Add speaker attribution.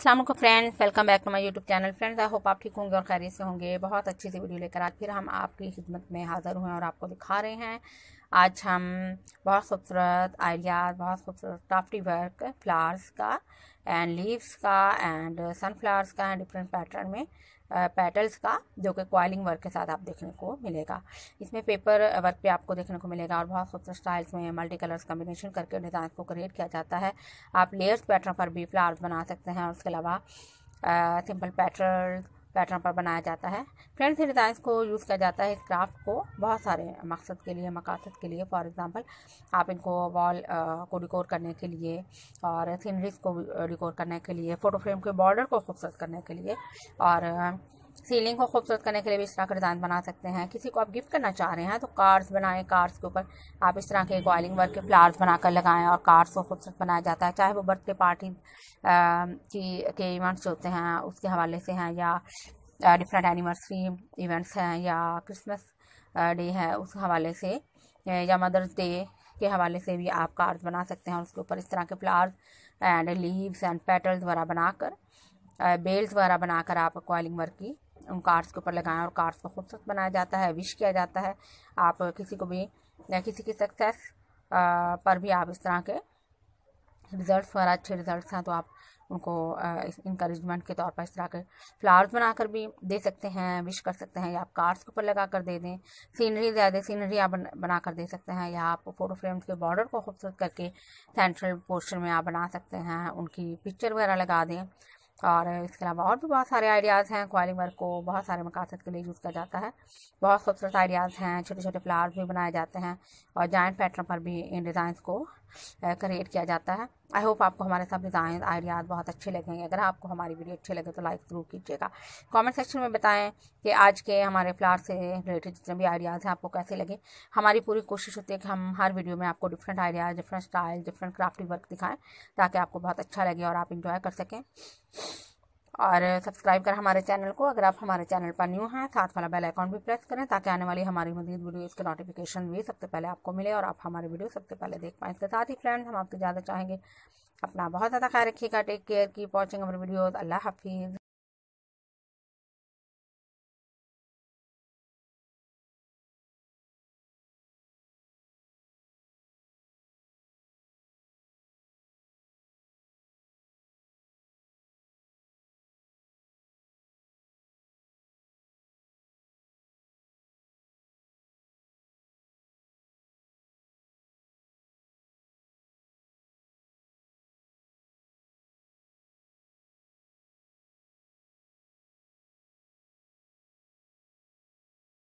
Speaker 1: Aslam friends welcome back to my YouTube channel friends I hope आप ठीक होंगे और खैरियत से होंगे बहुत अच्छी सी वीडियो लेकर आज फिर हम आपकी खिदमत में हाज़िर हुए हैं और आपको दिखा रहे हैं आज हम बहुत खूबसूरत आइडियाज़ बहुत खूबसूरत क्राफ्टी वर्क फ्लावर्स का एंड लीव्स का एंड सनफ्लावर्स का एंड डिफरेंट पैटर्न में पेटल्स uh, का जो कि कॉयलिंग वर्क के साथ आप देखने को मिलेगा इसमें पेपर वर्क पे आपको देखने को मिलेगा और बहुत खूबसूरत स्टाइल्स में मल्टी कलर्स कम्बिनेशन करके डिज़ाइन को क्रिएट किया जाता है आप लेयर्स पैटर्न पर भी फ्लावर्स बना सकते हैं और उसके अलावा सिंपल uh, पैटर्न पैटर्न पर बनाया जाता है फ्रेंड्स डिज़ाइंस को यूज़ किया जाता है इस क्राफ्ट को बहुत सारे मकसद के लिए मकासद के लिए फॉर एग्जांपल आप इनको वॉल को डिकोर करने के लिए और सीनरीज को डिकोर करने के लिए फ़ोटो फ्रेम के बॉर्डर को खूबसूरत करने के लिए और सीलिंग को खूबसूरत करने के लिए भी इस तरह के डिज़ाइन बना सकते हैं किसी को आप गिफ्ट करना चाह रहे हैं तो कार्ड्स बनाएं कार्ड्स के ऊपर आप इस तरह के कॉलिंग वर्क के फ्लावर्स बनाकर लगाएं और कार्ड्स को खूबसूरत बनाया जाता है चाहे वो बर्थडे पार्टी की के इवेंट्स होते हैं उसके हवाले से हैं या डिफरेंट एनिवर्सरी इवेंट्स हैं या क्रिसमस डे है उस हवाले से या मदर्स डे के हवाले से भी आप कार्ड्स बना सकते हैं उसके ऊपर इस तरह के flowers and leaves and petals वगैरह बनाकर बेल्ट वगैरह बनाकर आप कॉलिंग वर्क की उन कार्ड्स के ऊपर लगाएं और कार्ड्स को खूबसूरत बनाया जाता है विश किया जाता है आप किसी को भी या किसी की सक्सेस पर भी आप इस तरह के रिज़ल्ट वगैरह अच्छे रिज़ल्ट हैं तो आप उनको इंकरेजमेंट के तौर पर इस तरह के फ्लावर्स बनाकर भी दे सकते हैं विश कर सकते हैं या आप कार्ड्स के ऊपर लगा कर दे दें सीनरी ज़्यादा सीनरी आप बना कर दे सकते हैं या आप फ़ोटो फ्रेम्स के बॉर्डर को खूबसूरत करके सेंट्रल पोर्शन में आप बना सकते हैं उनकी पिक्चर वगैरह लगा दें और इसके अलावा और भी बहुत सारे आइडियाज़ हैं कॉलिंग वर्क को बहुत सारे मकासद के लिए यूज़ किया जाता है बहुत खूबसूरत आइडियाज़ हैं छोटे छोटे फ्लावर्स भी बनाए जाते हैं और जॉइंट पैटर्न पर भी इन डिज़ाइंस को क्रिएट किया जाता है आई होप आपको हमारे सब डिज़ाइन आइडियाज़ बहुत अच्छे लगेंगे अगर आपको हमारी वीडियो अच्छी लगे तो लाइक ज़रूर कीजिएगा कमेंट सेक्शन में बताएं कि आज के हमारे फ्लावर से रिलेटेड जितने भी आइडियाज़ हैं आपको कैसे लगे हमारी पूरी कोशिश होती है कि हम हर वीडियो में आपको different ideas different style different crafty work दिखाएँ ताकि आपको बहुत अच्छा लगे और आप इंजॉय कर सकें और सब्सक्राइब करें हमारे चैनल को अगर आप हमारे चैनल पर न्यू हैं साथ वाला बेल आइकॉन भी प्रेस करें ताकि आने वाली हमारी मजीद वीडियोज़ के नोटिफिकेशन भी सबसे पहले आपको मिले और आप हमारे वीडियो सबसे पहले देख पाएँ इसके साथ ही फ्रेंड्स हम आपको ज़्यादा चाहेंगे अपना बहुत ज़्यादा ख्याल रखिएगा take care keep watching our videos अल्लाह हाफिज़